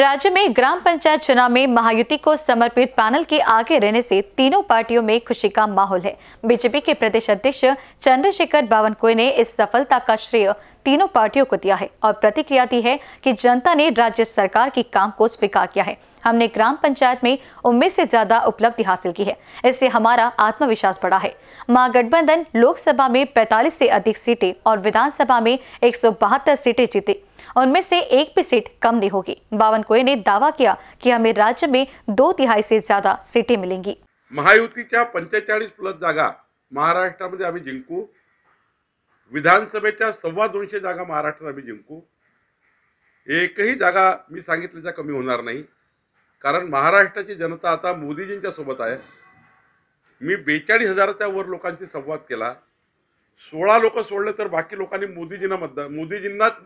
राज्य में ग्राम पंचायत चुनाव में महायुति को समर्पित पैनल के आगे रहने से तीनों पार्टियों में खुशी का माहौल है बीजेपी के प्रदेश अध्यक्ष चंद्रशेखर बावनकुए ने इस सफलता का श्रेय तीनों पार्टियों को दिया है और प्रतिक्रिया दी है कि जनता ने राज्य सरकार के काम को स्वीकार किया है हमने ग्राम पंचायत में उम्मीद से ज्यादा उपलब्धि हासिल की है इससे हमारा आत्मविश्वास बढ़ा है महागठबंधन लोकसभा में 45 से अधिक सीटें और विधानसभा में एक सीटें जीते उनमें से एक भी सीट कम नहीं होगी बावन कोये ने दावा किया कि हमें राज्य में दो तिहाई से ज्यादा सीटें मिलेंगी महायुति का पंचेचाळीस प्लस जागा में अभी जिंकू विधानसभा सव्वा दोनशे जागा महाराष्ट्र आम्ही जिंकू ही जागा मी संगित कमी होना नहीं कारण महाराष्ट्राची जनता आता मोदीजींच्या सोबत आहे मी बेचाळीस हजाराच्या वर लोकांशी संवाद केला सोळा लोक सोडले तर बाकी लोकांनी मोदीजींना मतदान मोदीजींनाच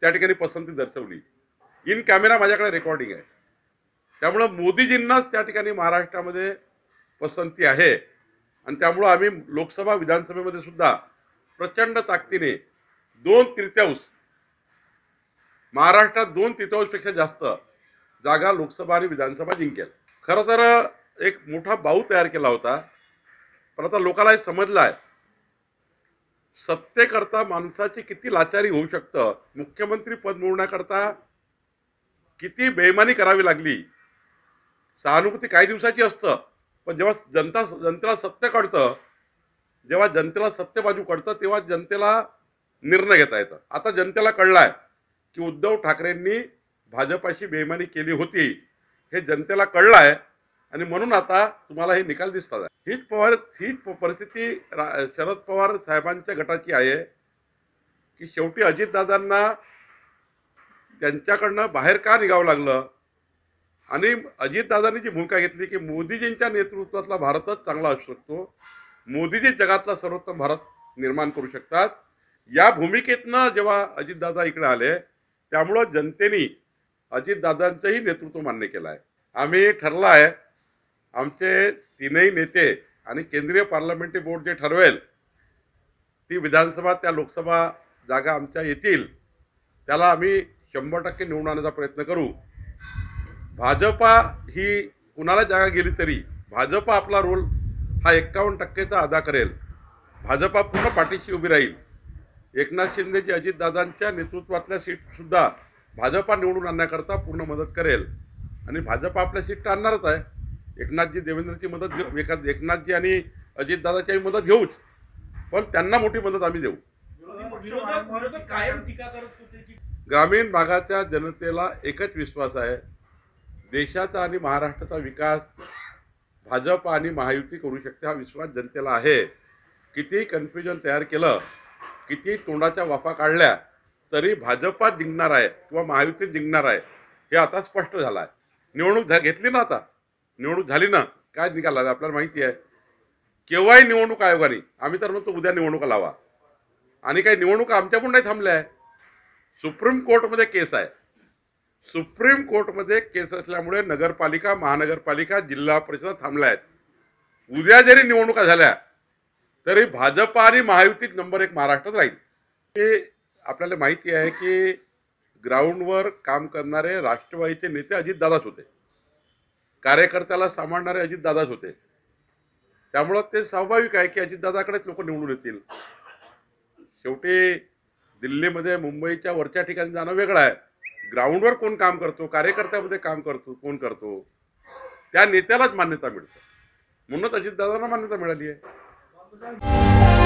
त्या ठिकाणी पसंती दर्शवली इन कॅमेरा माझ्याकडे रेकॉर्डिंग आहे त्यामुळं मोदीजींनाच त्या ठिकाणी महाराष्ट्रामध्ये पसंती आहे आणि त्यामुळं आम्ही लोकसभा विधानसभेमध्ये सुद्धा प्रचंड ताकदीने दोन तृतीयांश महाराष्ट्रात दोन तृतीयांशपेक्षा जास्त जागा लोकसभा आणि विधानसभा जिंकेल खरं तर एक मोठा बाऊ तयार केला होता पण आता लोकांना हे समजलं आहे सत्तेकरता माणसाची किती लाचारी होऊ शकतं मुख्यमंत्री पद मिळवण्याकरता किती बेमानी करावी लागली सहानुभूती काही दिवसाची असतं पण जेव्हा जनता जनतेला सत्य कळतं जेव्हा जनतेला सत्य बाजू कळतं तेव्हा जनतेला निर्णय घेता येतं आता जनतेला कळलाय की उद्धव ठाकरेंनी भाजपाशी बेमानी केली होती हे जनतेला कळलं आहे आणि म्हणून आता तुम्हाला हे निकाल दिसतात हीच पवार हीच परिस्थिती शरद पवार साहेबांच्या गटाची आहे की शेवटी अजितदादांना त्यांच्याकडनं बाहेर का निघावं लागलं आणि अजितदादांनी जी भूमिका घेतली की मोदीजींच्या नेतृत्वातला भारतच चांगला असू शकतो मोदीजी जगातला सर्वोत्तम भारत निर्माण करू शकतात या भूमिकेतनं जेव्हा अजितदादा इकडे आले त्यामुळं जनतेनी अजितदादांचंही नेतृत्व मान्य केलं आहे आम्ही ठरलं आहे आमचे तीनही नेते आणि केंद्रीय पार्लमेंटरी बोर्ड जे ठरवेल ती विधानसभा त्या लोकसभा जागा आमच्या येतील त्याला आम्ही शंभर टक्के निवडून आणण्याचा प्रयत्न करू भाजपा ही कुणाला जागा गेली तरी भाजपा आपला रोल हा एक्कावन्न टक्केचा अदा करेल भाजपा पूर्ण पाठीशी उभी राहील एकनाथ शिंदेजी अजितदादांच्या नेतृत्वातल्या सीटसुद्धा भाजपा निवडून आणण्याकरता पूर्ण मदत करेल आणि भाजप आपल्या सीट आणणारच आहे एकनाथजी देवेंद्रची मदत घेऊ एकनाथजी आणि अजितदादाची मदत घेऊच पण त्यांना मोठी मदत आम्ही देऊ ग्रामीण भागाच्या जनतेला एकच विश्वास आहे देशाचा आणि महाराष्ट्राचा विकास भाजप आणि महायुती करू शकते हा विश्वास जनतेला आहे कितीही कन्फ्युजन तयार केलं किती तोंडाच्या वाफा काढल्या तरी भाजपा जिंकणार आहे किंवा महायुती जिंकणार आहे हे आता स्पष्ट झालं आहे निवडणूक घेतली ना आता निवडणूक झाली ना काय निकाल आला आपल्याला माहिती आहे केव्हाही निवडणूक आयोगाने आम्ही तर म्हणतो उद्या निवडणुका लावा आणि काही निवडणुका पण नाही थांबल्या आहे सुप्रीम कोर्टमध्ये केस आहे सुप्रीम कोर्टमध्ये केस असल्यामुळे नगरपालिका महानगरपालिका जिल्हा परिषद थांबल्या आहेत उद्या जरी निवडणुका झाल्या तरी भाजपा आणि महायुतीत नंबर एक महाराष्ट्रात राहील ते आपल्याला माहिती आहे की ग्राउंडवर काम करणारे राष्ट्रवादीचे नेते अजितदादाच होते कार्यकर्त्याला सांभाळणारे अजितदादाच होते त्यामुळं ते स्वाभाविक आहे की अजितदादाकडेच लोक निवडून येतील शेवटी दिल्लीमध्ये मुंबईच्या वरच्या ठिकाणी जाणं वेगळं आहे ग्राउंडवर कोण काम करतो कार्यकर्त्यामध्ये काम करतो कोण करतो त्या नेत्यालाच मान्यता मिळते म्हणूनच अजितदादांना मान्यता मिळाली आहे